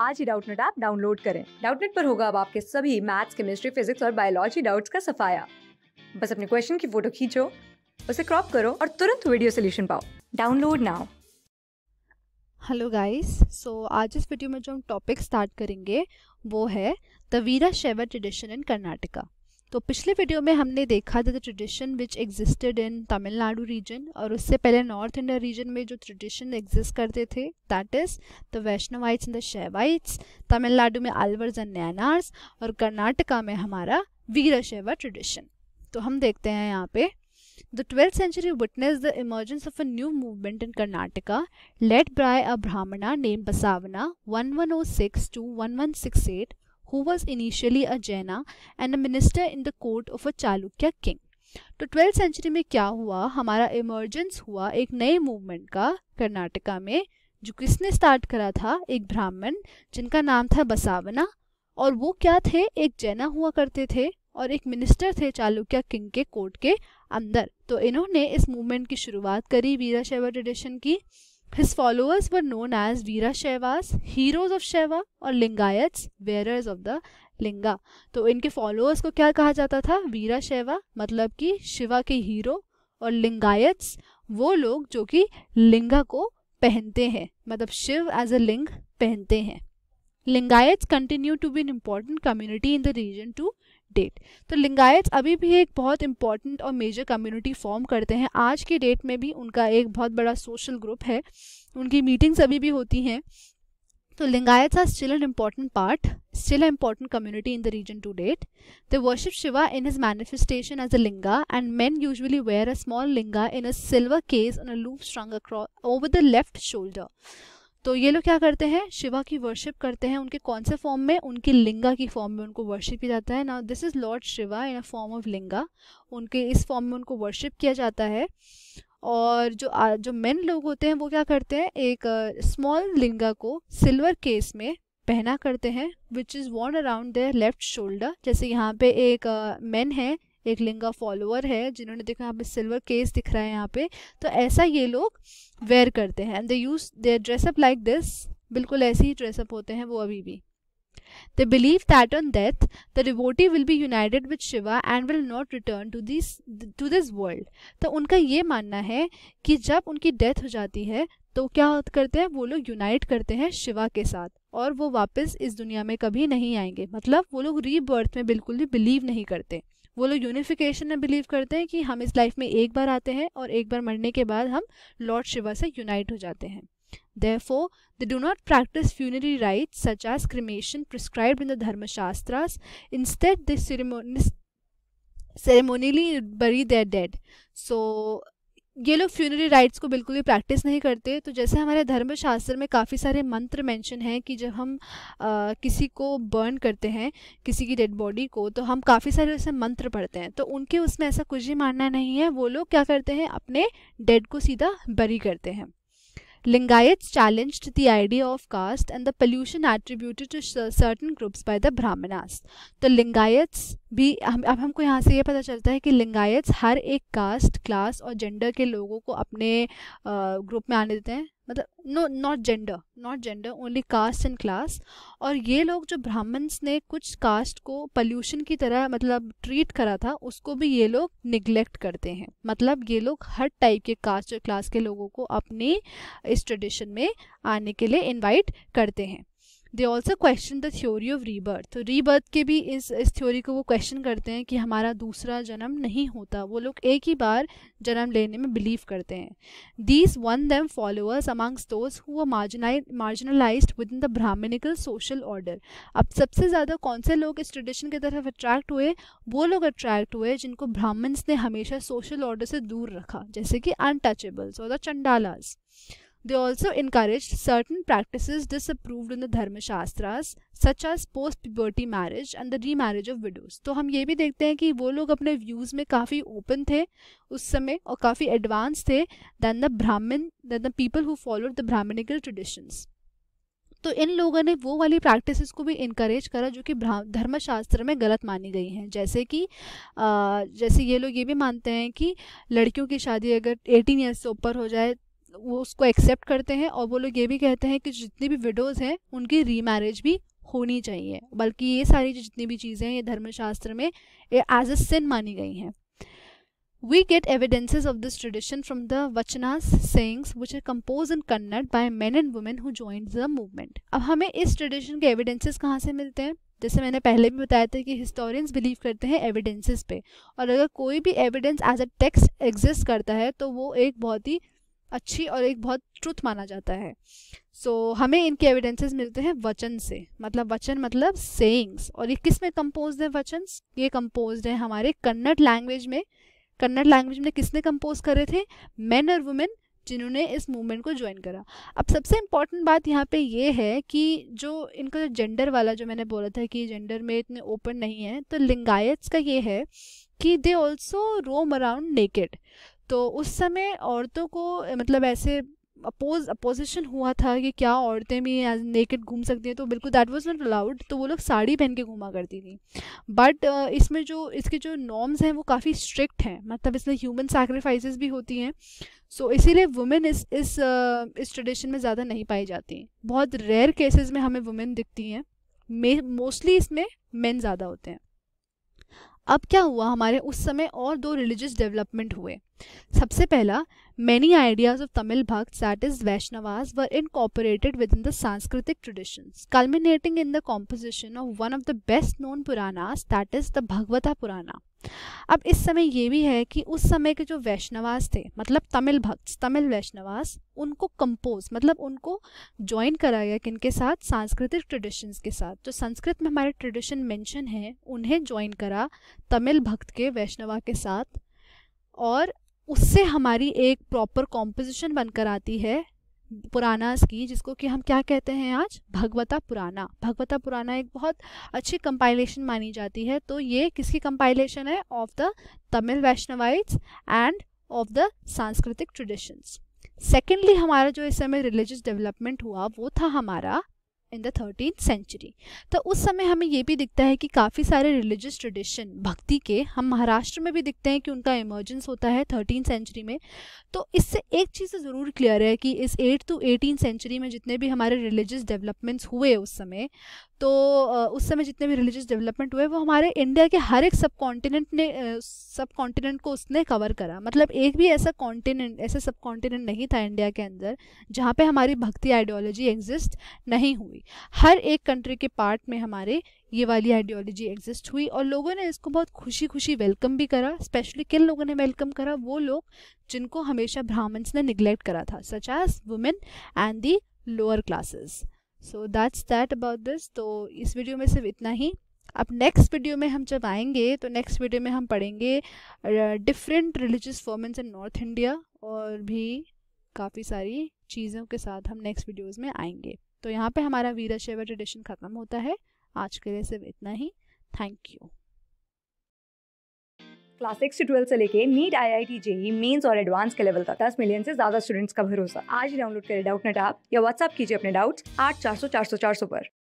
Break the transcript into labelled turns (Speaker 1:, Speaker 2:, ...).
Speaker 1: आज ही Doubtnut app download करें डाउटनेट पर होगा अब आपके सभी मैथ्स केमिस्ट्री फिजिक्स और बायोलॉजी डाउट्स का सफाया बस अपने क्वेश्चन की फोटो खींचो उसे क्रॉप करो और तुरंत वीडियो सोल्यूशन पाओ download now hello guys so आज इस वीडियो में जो हम टॉपिक स्टार्ट करेंगे वो है तवीरा वीरा शेवर ट्रेडिशन इन कर्नाटका तो पिछले वीडियो में हमने देखा था the tradition which existed in Tamil Nadu region और उससे पहले नॉर्थ इंडिया रीजन में जो ट्रेडिशन एग्जिस्ट करते थे that is the Vaishnavites and the Shaivites Tamil Nadu में अलवर्स एंड नैनार्स और कर्नाटका में हमारा वीर शैवा ट्रेडिशन तो हम देखते हैं यहाँ पे the the twelfth century of a new movement in Karnataka led by a Brahmana name Basavanna one one o six to one one six eight who was initially a Jaina and a minister in the court of a Chalukya king. तो twelfth century में क्या हुआ हमारा emergence हुआ एक नए movement का कर्नाटका में जो किसने स्टार्ट करा था एक ब्राह्मण जिनका नाम था बसावना और वो क्या थे एक जैना हुआ करते थे और एक मिनिस्टर थे चालुक्य किंग के कोर्ट के अंदर तो इन्होंने इस मूवमेंट की शुरुआत करी वीरा शैवर ट्रेडिशन की His followers were known as Veera Shaivas, heroes of Shaiva और लिंगायत्स wearers of the लिंगा तो इनके फॉलोअर्स को क्या कहा जाता था वीरा शैवा मतलब कि शिवा के हीरो और लिंगायत्स वो लोग जो कि लिंगा को पहनते हैं मतलब शिव एज अ लिंग पहनते हैं Lingayats continue to be an important community in the region to date तो लिंगायत्स अभी भी एक बहुत इंपॉर्टेंट और मेजर कम्युनिटी फॉर्म करते हैं आज के डेट में भी उनका एक बहुत बड़ा सोशल ग्रुप है उनकी मीटिंग्स अभी भी होती हैं तो Lingayat are still an important part still important community in the region to date the worship Shiva in his manifestation as a linga and man usually wear a small linga in a silver case in a loop strung across over the left shoulder तो ये लोग क्या करते हैं शिवा की worship करते हैं उनके कौन से फॉर्म में उनके लिंगा की फॉर्म में उनको वर्शिप किया जाता है ना this is lord Shiva in a form of linga उनके इस फॉर्म में उनको वर्शिप किया जाता है और जो आ, जो मेन लोग होते हैं वो क्या करते हैं एक स्मॉल uh, लिंगा को सिल्वर केस में पहना करते हैं which is worn around their left shoulder जैसे यहाँ पे एक मैन uh, है एक लिंगा फॉलोअर है जिन्होंने देखो यहाँ पे सिल्वर केस दिख रहा है यहाँ पे तो ऐसा ये लोग वेयर करते हैं and they use the dress up like this बिल्कुल ऐसे ही ड्रेसअप होते हैं वो अभी भी they believe that on death the devotee will be united with Shiva and will not return to this to this world तो उनका ये मानना है कि जब उनकी डेथ हो जाती है तो क्या करते हैं वो लोग यूनाइट करते हैं शिवा के साथ और वो वापस इस दुनिया में कभी नहीं आएंगे मतलब वो लोग रीबर्थ में बिल्कुल भी बिलीव नहीं करते वो लोग यूनिफिकेशन में बिलीव करते हैं कि हम इस लाइफ में एक बार आते हैं और एक बार मरने के बाद हम लॉर्ड शिवा से यूनाइट हो जाते हैं they for they do not practice funerary rite such as cremation prescribe in the Dharmashastra instead this ceremoniously bury their dead सो ये लोग फ्यूनरी राइट्स को बिल्कुल भी प्रैक्टिस नहीं करते तो जैसे हमारे धर्मशास्त्र में काफ़ी सारे मंत्र मेंशन हैं कि जब हम आ, किसी को बर्न करते हैं किसी की डेड बॉडी को तो हम काफ़ी सारे ऐसे मंत्र पढ़ते हैं तो उनके उसमें ऐसा कुछ भी मानना नहीं है वो लोग क्या करते हैं अपने डेड को सीधा बरी करते हैं Lingayats challenged the idea of caste and the pollution attributed to certain groups by the Brahmanas. तो Lingayats भी हम अब हमको यहाँ से ये पता चलता है कि Lingayats हर एक caste, class और gender के लोगों को अपने group में आने देते हैं मतलब no not gender not gender only caste and class और ये लोग जो ब्राह्मण्स ने कुछ कास्ट को पल्यूशन की तरह मतलब ट्रीट करा था उसको भी ये लोग निग्लेक्ट करते हैं मतलब ये लोग हर टाइप के कास्ट और क्लास के लोगों को अपने इस ट्रेडिशन में आने के लिए इनवाइट करते हैं they also question the theory of rebirth तो रीबर्थ के भी इस इस थ्योरी को वो क्वेश्चन करते हैं कि हमारा दूसरा जन्म नहीं होता वो लोग एक ही बार जन्म लेने में बिलीव करते हैं these won them followers amongst those who marginalize within the Brahmanical social order अब सबसे ज़्यादा कौन से लोग इस ट्रेडिशन की तरफ अट्रैक्ट हुए वो लोग अट्रैक्ट हुए जिनको ब्राह्मण्स ने हमेशा सोशल ऑर्डर से दूर रखा जैसे कि अनटचेबल्स और the Chandalas they also also certain practice practices disapproved in the Dharma such such post post marriage and the remarriage of widows तो हम ये भी देखते हैं कि वो लोग अपने व्यूज़ में काफ़ी ओपन थे उस समय और काफ़ी एडवांस थे than the Brahmin than the people who follow the Brahmanical traditions तो इन लोगों ने वो वाली प्रैक्टिस को भी इनक्रेज करा जो कि धर्मशास्त्र में गलत मानी गई हैं जैसे कि जैसे ये लोग ये भी मानते हैं कि लड़कियों की शादी अगर एटीन ईयर्स से ऊपर हो जाए वो उसको एक्सेप्ट करते हैं और वो लोग ये भी कहते हैं कि जितनी भी विडोज़ हैं उनकी रीमैरिज भी होनी चाहिए बल्कि ये सारी जो जितनी भी चीज़ें हैं ये धर्मशास्त्र में एज अ सिन मानी गई हैं we get evidences of this tradition from the vachanas songs which are compose in Kannada by man and women who joined the movement अब हमें इस ट्रेडिशन के एविडेंसेज कहाँ से मिलते हैं जैसे मैंने पहले भी बताया था कि हिस्टोरियंस बिलीव करते हैं एविडेंसेज पे और अगर कोई भी evidence as a text exist करता है तो वो एक बहुत ही अच्छी और एक बहुत ट्रुथ माना जाता है सो so, हमें इनके एविडेंसेस मिलते हैं वचन से मतलब वचन मतलब सेइंग्स और ये किस में कम्पोज है वचन ये कम्पोज है हमारे कन्नड़ लैंग्वेज में कन्नड़ लैंग्वेज में किसने कम्पोज करे थे मैन और वुमेन जिन्होंने इस मूवमेंट को ज्वाइन करा अब सबसे इम्पॉर्टेंट बात यहाँ पे ये है कि जो इनका जो जेंडर वाला जो मैंने बोला था कि जेंडर में इतने ओपन नहीं है तो लिंगायत्स का ये है कि they also roam around naked तो उस समय औरतों को मतलब ऐसे अपोज अपोजिशन हुआ था कि क्या औरतें भी नेकेड घूम सकती हैं तो बिल्कुल दैट वाज नॉट अलाउड तो वो लोग साड़ी पहन के घूमा करती थी बट इसमें जो इसके जो नॉर्म्स हैं वो काफ़ी स्ट्रिक्ट हैं मतलब इसमें ह्यूमन सेक्रीफाइस भी होती हैं सो so, इसीलिए वुमेन इस इस इस ट्रेडिशन में ज़्यादा नहीं पाई जाती बहुत रेयर केसेस में हमें वुमेन दिखती हैं मोस्टली इसमें मेन ज़्यादा होते हैं अब क्या हुआ हमारे उस समय और दो रिलीजियस डेवलपमेंट हुए सबसे पहला many ideas of Tamil bhakta that is Vaishnavas were incorporated within the Sanskritic traditions culminating in the composition of one of the best known Purana that is the Bhagavata Purana अब इस समय ये भी है कि उस समय के जो वैष्णवास थे मतलब तमिल भक्त तमिल वैष्णवास उनको कंपोज मतलब उनको ज्वाइन करा गया किन के साथ सांस्कृतिक ट्रेडिशंस के साथ जो संस्कृत में हमारे ट्रेडिशन मेंशन है उन्हें ज्वाइन करा तमिल भक्त के वैष्णवा के साथ और उससे हमारी एक प्रॉपर कॉम्पोजिशन बनकर आती है पुराना की जिसको कि हम क्या कहते हैं आज भगवता पुराना भगवता पुराना एक बहुत अच्छी कंपाइलेशन मानी जाती है तो ये किसकी कंपाइलेशन है of the Tamil Vaishnavites and of the Sanskritic traditions secondly हमारा जो इस समय रिलीजियस डेवलपमेंट हुआ वो था हमारा इन द थर्टीन सेंचुरी तो उस समय हमें ये भी दिखता है कि काफ़ी सारे रिलीजियस ट्रेडिशन भक्ति के हम महाराष्ट्र में भी दिखते हैं कि उनका इमर्जेंस होता है थर्टीन सेंचुरी में तो इससे एक चीज़ तो ज़रूर क्लियर है कि इस एट टू एटीन सेंचुरी में जितने भी हमारे रिलीजियस डेवलपमेंट्स हुए उस समय तो उस समय जितने भी रिलीजियस डेवलपमेंट हुए वो हमारे इंडिया के हर एक सब कॉन्टिनेंट ने सब कॉन्टिनेंट को उसने कवर करा मतलब एक भी ऐसा कॉन्टिनेंट ऐसा सब कॉन्टिनेंट नहीं था इंडिया के अंदर जहाँ पर हमारी भक्ति आइडियोलॉजी एग्जिस्ट नहीं हुई हुई हर एक कंट्री के पार्ट में हमारे ये वाली आइडियोलॉजी एग्जिस्ट हुई और लोगों ने इसको बहुत खुशी खुशी वेलकम भी करा स्पेशली किन लोगों ने वेलकम करा वो लोग जिनको हमेशा ब्राह्मण्स ने निग्लेक्ट करा था such as women and the lower classes so that's that about this तो इस वीडियो में सिर्फ इतना ही अब नेक्स्ट वीडियो में हम जब आएंगे तो नेक्स्ट वीडियो में हम पढ़ेंगे different religious forms in north India और भी काफ़ी सारी चीज़ों के साथ हम नेक्स्ट वीडियोज़ में आएंगे तो यहाँ पे हमारा वीरा शैव ट्रेडिशन ख़त्म होता है आज के लिए सिर्फ इतना ही thank you class six twelfth twelve से लेके NEET I I T JEE mains और एडवांस के लेवल तक दस मिलियन से ज्यादा स्टूडेंट्स का भरोसा आज डाउनलोड करें डाउट नेट ऐप या व्हाट्सअप कीजिए अपने डाउट्स आठ चार सौ चार सौ चार सौ पर